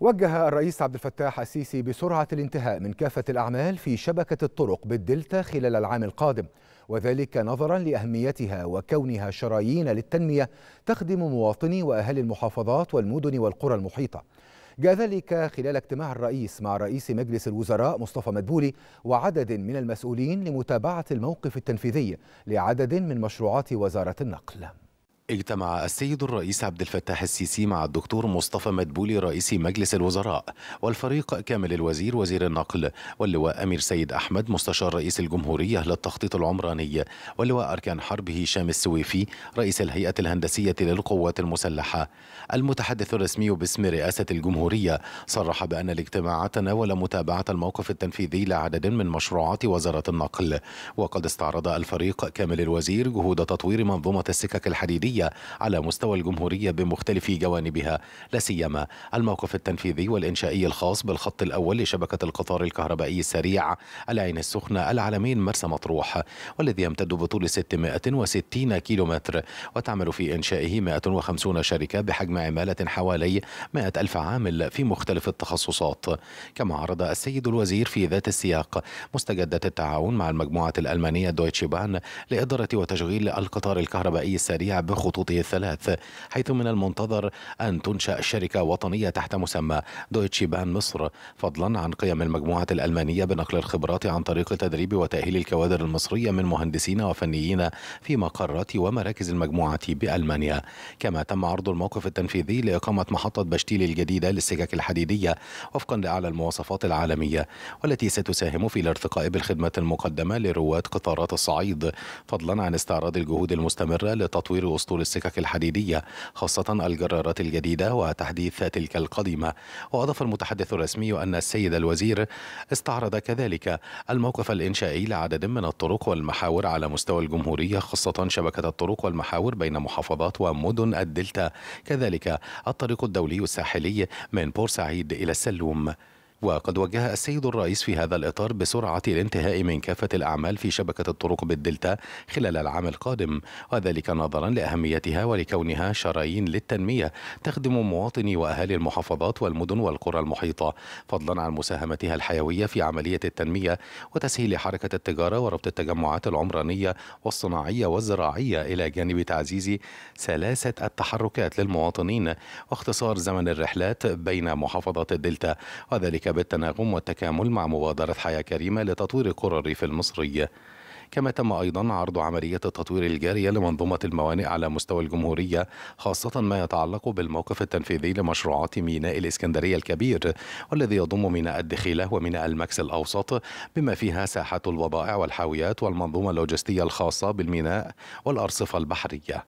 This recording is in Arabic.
وجه الرئيس عبد الفتاح السيسي بسرعة الانتهاء من كافة الأعمال في شبكة الطرق بالدلتا خلال العام القادم وذلك نظرا لأهميتها وكونها شرايين للتنمية تخدم مواطني وأهل المحافظات والمدن والقرى المحيطة جاء ذلك خلال اجتماع الرئيس مع رئيس مجلس الوزراء مصطفى مدبولي وعدد من المسؤولين لمتابعة الموقف التنفيذي لعدد من مشروعات وزارة النقل اجتمع السيد الرئيس عبد الفتاح السيسي مع الدكتور مصطفى مدبولي رئيس مجلس الوزراء والفريق كامل الوزير وزير النقل واللواء أمير سيد أحمد مستشار رئيس الجمهورية للتخطيط العمراني واللواء أركان حرب هشام السويفي رئيس الهيئة الهندسية للقوات المسلحة المتحدث الرسمي باسم رئاسة الجمهورية صرح بأن الاجتماع تناول متابعة الموقف التنفيذي لعدد من مشروعات وزارة النقل وقد استعرض الفريق كامل الوزير جهود تطوير منظومة السكك الحديدية السياسية على مستوى الجمهورية بمختلف جوانبها لا سيما الموقف التنفيذي والإنشائي الخاص بالخط الأول لشبكة القطار الكهربائي السريع العين السخنة العالمين مرسى مطروح والذي يمتد بطول 660 كيلومتر وتعمل في إنشائه 150 شركة بحجم عمالة حوالي 100 ألف عامل في مختلف التخصصات كما عرض السيد الوزير في ذات السياق مستجدة التعاون مع المجموعة الألمانية دويتش بان لإدارة وتشغيل القطار الكهربائي السريع بخ خطوطه الثلاث حيث من المنتظر أن تنشأ شركة وطنية تحت مسمى دويتشي بان مصر فضلا عن قيم المجموعة الألمانية بنقل الخبرات عن طريق تدريب وتأهيل الكوادر المصرية من مهندسين وفنيين في مقرات ومراكز المجموعة بألمانيا كما تم عرض الموقف التنفيذي لإقامة محطة بشتيل الجديدة للسكك الحديدية وفقا لأعلى المواصفات العالمية والتي ستساهم في الارتقاء بالخدمة المقدمة لرواد قطارات الصعيد فضلا عن استعراض الجهود المستمرة لتطوير أسطول للسكك السكك الحديدية خاصة الجرارات الجديدة وتحديث تلك القديمة وأضاف المتحدث الرسمي أن السيد الوزير استعرض كذلك الموقف الإنشائي لعدد من الطرق والمحاور على مستوى الجمهورية خاصة شبكة الطرق والمحاور بين محافظات ومدن الدلتا كذلك الطريق الدولي الساحلي من بورسعيد إلى السلوم وقد وجه السيد الرئيس في هذا الإطار بسرعة الانتهاء من كافة الأعمال في شبكة الطرق بالدلتا خلال العام القادم وذلك نظرا لأهميتها ولكونها شرايين للتنمية تخدم مواطني وأهالي المحافظات والمدن والقرى المحيطة فضلا عن مساهمتها الحيوية في عملية التنمية وتسهيل حركة التجارة وربط التجمعات العمرانية والصناعية والزراعية إلى جانب تعزيز سلاسة التحركات للمواطنين واختصار زمن الرحلات بين محافظات الدلتا وذلك بالتناغم والتكامل مع مبادرة حياة كريمة لتطوير قرى الريف المصري كما تم أيضا عرض عملية التطوير الجارية لمنظومة الموانئ على مستوى الجمهورية خاصة ما يتعلق بالموقف التنفيذي لمشروعات ميناء الإسكندرية الكبير والذي يضم ميناء الدخيلة وميناء المكس الأوسط بما فيها ساحة البضائع والحاويات والمنظومة اللوجستية الخاصة بالميناء والأرصفة البحرية